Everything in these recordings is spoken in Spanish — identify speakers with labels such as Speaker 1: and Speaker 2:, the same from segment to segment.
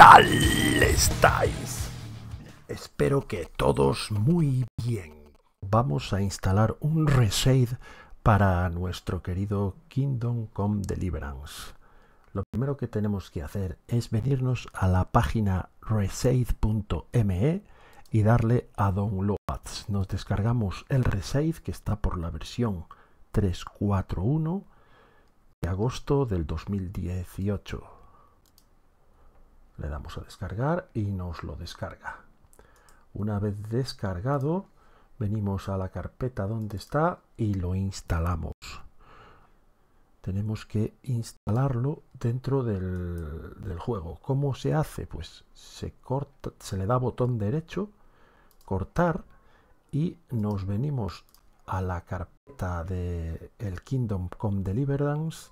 Speaker 1: tal estáis? Espero que todos muy bien. Vamos a instalar un reset para nuestro querido Kingdom Come Deliverance. Lo primero que tenemos que hacer es venirnos a la página resaid.me y darle a Downloads. Nos descargamos el reset que está por la versión 341 de agosto del 2018 le damos a descargar y nos lo descarga. Una vez descargado, venimos a la carpeta donde está y lo instalamos. Tenemos que instalarlo dentro del, juego. ¿Cómo se hace? Pues se, corta, se le da botón derecho, cortar, y nos venimos a la carpeta de el Kingdom Come Deliverance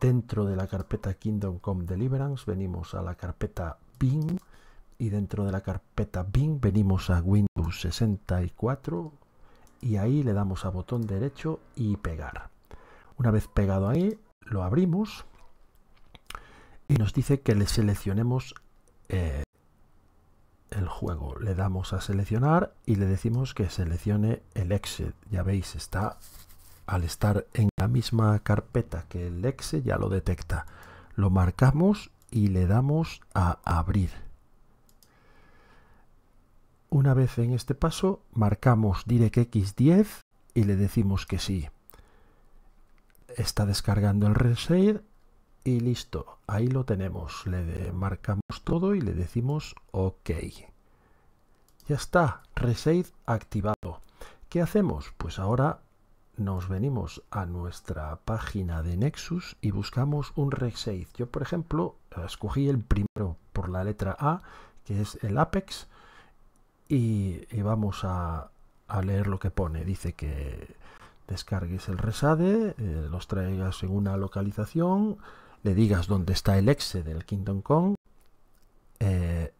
Speaker 1: Dentro de la carpeta Kingdom Come Deliverance venimos a la carpeta Bing y dentro de la carpeta Bing venimos a Windows 64 y ahí le damos a botón derecho y pegar. Una vez pegado ahí, lo abrimos y nos dice que le seleccionemos eh, el juego. Le damos a seleccionar y le decimos que seleccione el exit. Ya veis, está al estar en la misma carpeta que el exe ya lo detecta. Lo marcamos y le damos a abrir. Una vez en este paso, marcamos DirectX10 y le decimos que sí. Está descargando el reshade y listo. Ahí lo tenemos. Le marcamos todo y le decimos OK. Ya está, reshade activado. ¿Qué hacemos? Pues ahora nos venimos a nuestra página de Nexus y buscamos un resave. Yo, por ejemplo, escogí el primero por la letra A, que es el Apex, y, vamos a, leer lo que pone. Dice que descargues el resade, eh, los traigas en una localización, le digas dónde está el exe del Kingdom Kong, eh,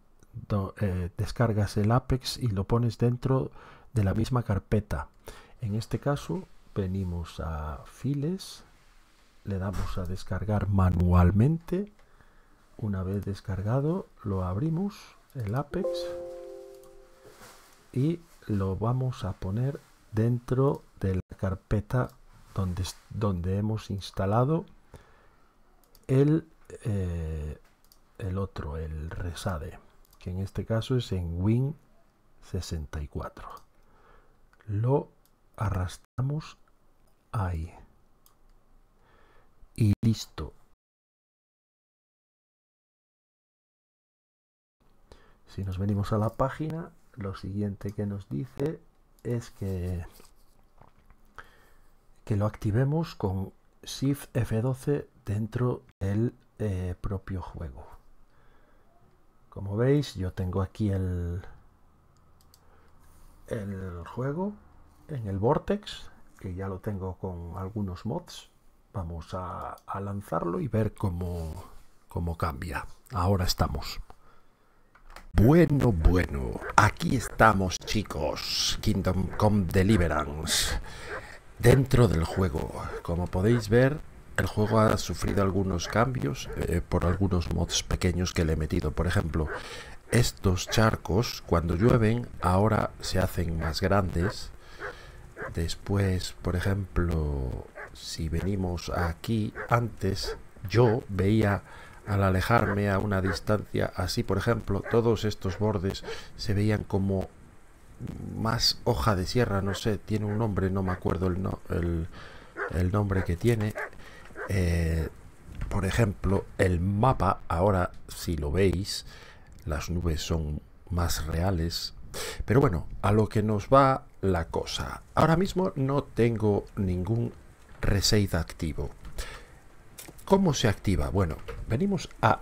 Speaker 1: eh, descargas el Apex y lo pones dentro de la misma carpeta. En este caso venimos a files, le damos a descargar manualmente. Una vez descargado, lo abrimos, el Apex, y lo vamos a poner dentro de la carpeta donde, donde hemos instalado el, eh, el otro, el Resade, que en este caso es en Win64. Lo arrastramos y listo. Si nos venimos a la página, lo siguiente que nos dice es que, que lo activemos con Shift F12 dentro del eh, propio juego. Como veis, yo tengo aquí el, el juego en el Vortex, que ya lo tengo con algunos mods. Vamos a, lanzarlo y ver cómo, cómo cambia. Ahora estamos. Bueno, bueno, aquí estamos chicos, Kingdom Come Deliverance, dentro del juego. Como podéis ver, el juego ha sufrido algunos cambios eh, por algunos mods pequeños que le he metido. Por ejemplo, estos charcos, cuando llueven, ahora se hacen más grandes Después, por ejemplo, si venimos aquí, antes yo veía al alejarme a una distancia así, por ejemplo, todos estos bordes se veían como más hoja de sierra, no sé, tiene un nombre, no me acuerdo el, nombre que tiene. Eh, por ejemplo, el mapa, ahora si lo veis, las nubes son más reales, pero bueno, a lo que nos va la cosa. Ahora mismo no tengo ningún reset activo. ¿Cómo se activa? Bueno, venimos a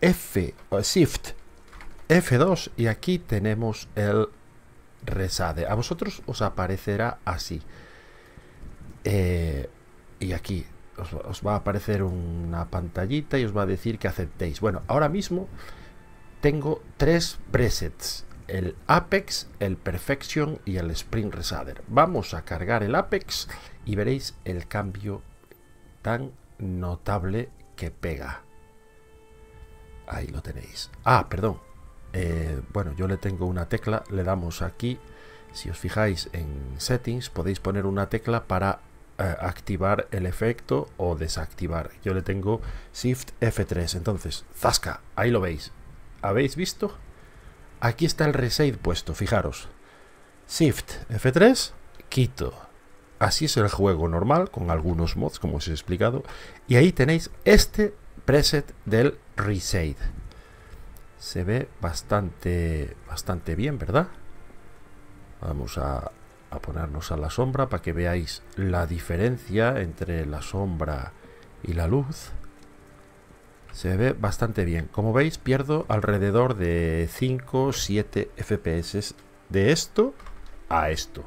Speaker 1: F, o Shift, F2 y aquí tenemos el Resade. A vosotros os aparecerá así. Eh, y aquí os, va a aparecer una pantallita y os va a decir que aceptéis. Bueno, ahora mismo tengo tres presets el Apex, el Perfection y el Spring Resader. Vamos a cargar el Apex y veréis el cambio tan notable que pega. Ahí lo tenéis. Ah, perdón. Eh, bueno, yo le tengo una tecla, le damos aquí. Si os fijáis en Settings, podéis poner una tecla para eh, activar el efecto o desactivar. Yo le tengo Shift F3. Entonces, zasca, ahí lo veis. ¿Habéis visto? Aquí está el reset puesto, fijaros. Shift F3, quito. Así es el juego normal, con algunos mods, como os he explicado. Y ahí tenéis este preset del reset Se ve bastante, bastante bien, ¿verdad? Vamos a ponernos a la sombra para que veáis la diferencia entre la sombra y la luz se ve bastante bien. Como veis, pierdo alrededor de 5, 7 FPS de esto a esto.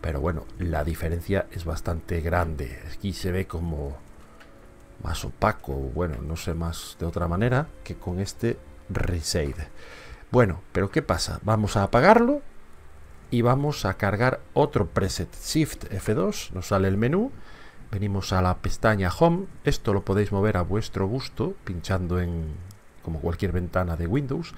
Speaker 1: Pero bueno, la diferencia es bastante grande. Aquí se ve como más opaco, bueno, no sé más de otra manera que con este Resade. Bueno, pero ¿qué pasa? Vamos a apagarlo y vamos a cargar otro preset Shift F2. Nos sale el menú venimos a la pestaña Home. Esto lo podéis mover a vuestro gusto, pinchando en como cualquier ventana de Windows.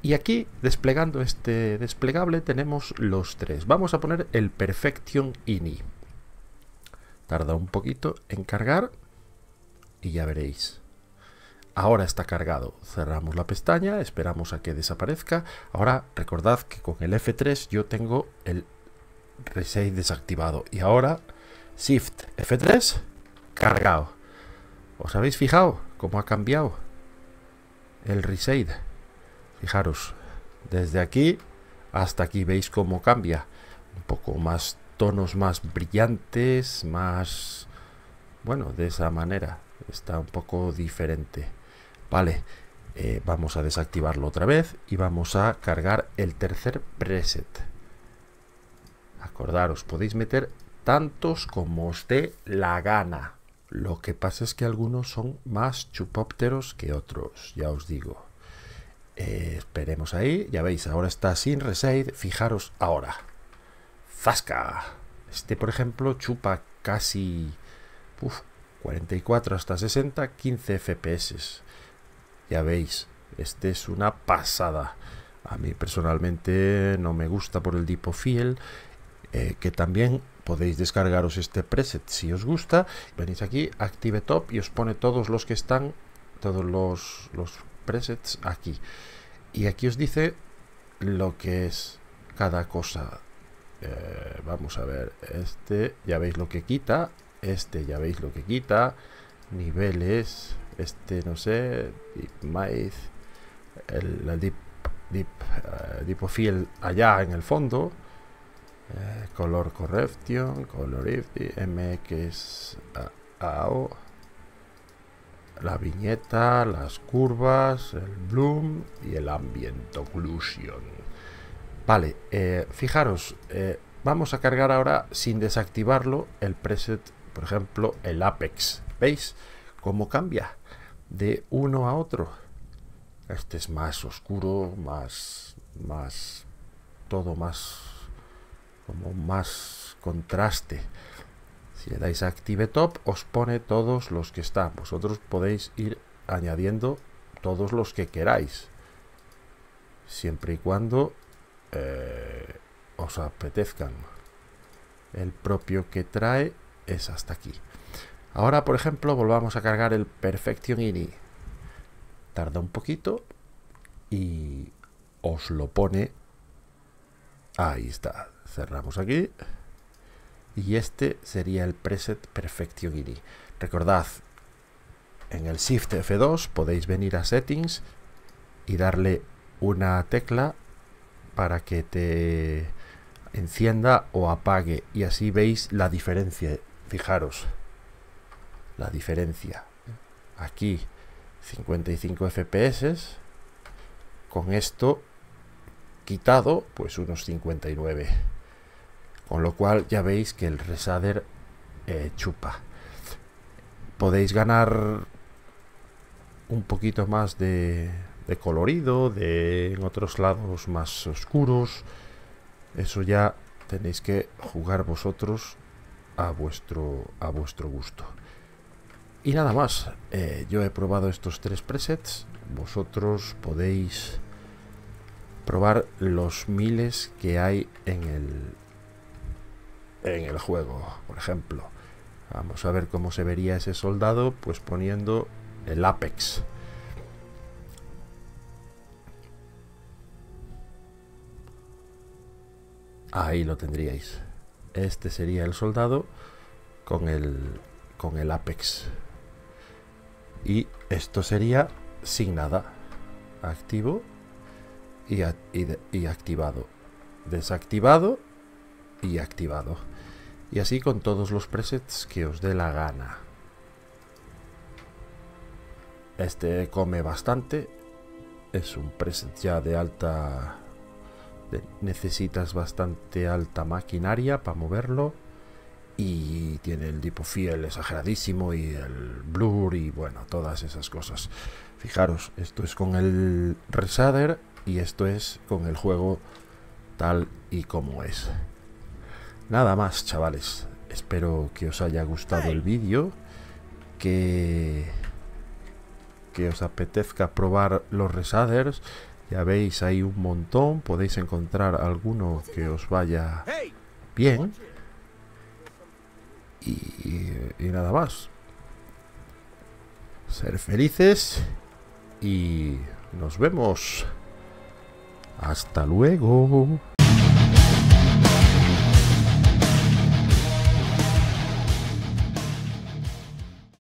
Speaker 1: Y aquí, desplegando este desplegable, tenemos los tres. Vamos a poner el Perfection INI. Tarda un poquito en cargar y ya veréis. Ahora está cargado. Cerramos la pestaña, esperamos a que desaparezca. Ahora recordad que con el F3 yo tengo el Reset desactivado. Y ahora Shift F3 cargado. ¿Os habéis fijado cómo ha cambiado el reset? Fijaros, desde aquí hasta aquí veis cómo cambia. Un poco más tonos más brillantes, más... Bueno, de esa manera. Está un poco diferente. Vale, eh, vamos a desactivarlo otra vez y vamos a cargar el tercer preset. Acordaros, podéis meter tantos como os dé la gana. Lo que pasa es que algunos son más chupópteros que otros, ya os digo. Eh, esperemos ahí, ya veis, ahora está sin reside, fijaros ahora. ¡Zasca! Este, por ejemplo, chupa casi 44 hasta 60, 15 FPS. Ya veis, este es una pasada. A mí personalmente no me gusta por el tipo fiel, eh, que también podéis descargaros este preset si os gusta, venís aquí, Active Top y os pone todos los que están, todos los, presets aquí. Y aquí os dice lo que es cada cosa. Eh, vamos a ver, este ya veis lo que quita, este ya veis lo que quita, niveles, este no sé, DeepMind, el, la Deep, deep, eh, allá en el fondo, eh, color correction color correction, mx mxao, la viñeta, las curvas, el bloom y el ambiente occlusion. Vale, eh, fijaros, eh, vamos a cargar ahora sin desactivarlo el preset, por ejemplo, el apex. ¿Veis cómo cambia de uno a otro? Este es más oscuro, más, más, todo más como más contraste. Si le dais Active Top, os pone todos los que están. Vosotros podéis ir añadiendo todos los que queráis. Siempre y cuando eh, os apetezcan. El propio que trae es hasta aquí. Ahora, por ejemplo, volvamos a cargar el Perfection INI. Tarda un poquito y os lo pone Ahí está. Cerramos aquí. Y este sería el preset Perfection ID. Recordad, en el Shift F2 podéis venir a Settings y darle una tecla para que te encienda o apague. Y así veis la diferencia. Fijaros, la diferencia. Aquí 55 FPS. Con esto quitado pues unos 59. Con lo cual ya veis que el resader eh, chupa. Podéis ganar un poquito más de, colorido, de en otros lados más oscuros. Eso ya tenéis que jugar vosotros a vuestro, a vuestro gusto. Y nada más, eh, yo he probado estos tres presets, vosotros podéis probar los miles que hay en el, en el juego, por ejemplo. Vamos a ver cómo se vería ese soldado, pues poniendo el Apex. Ahí lo tendríais. Este sería el soldado con el, con el Apex. Y esto sería sin nada. Activo y, activado. Desactivado y activado. Y así con todos los presets que os dé la gana. Este come bastante. Es un preset ya de alta... necesitas bastante alta maquinaria para moverlo. Y tiene el tipo fiel exageradísimo y el blur y bueno, todas esas cosas. Fijaros, esto es con el resader y esto es con el juego tal y como es. Nada más, chavales. Espero que os haya gustado el vídeo, que, que os apetezca probar los resaders. Ya veis, hay un montón, podéis encontrar alguno que os vaya bien. Y, y nada más. Ser felices y nos vemos. Hasta luego.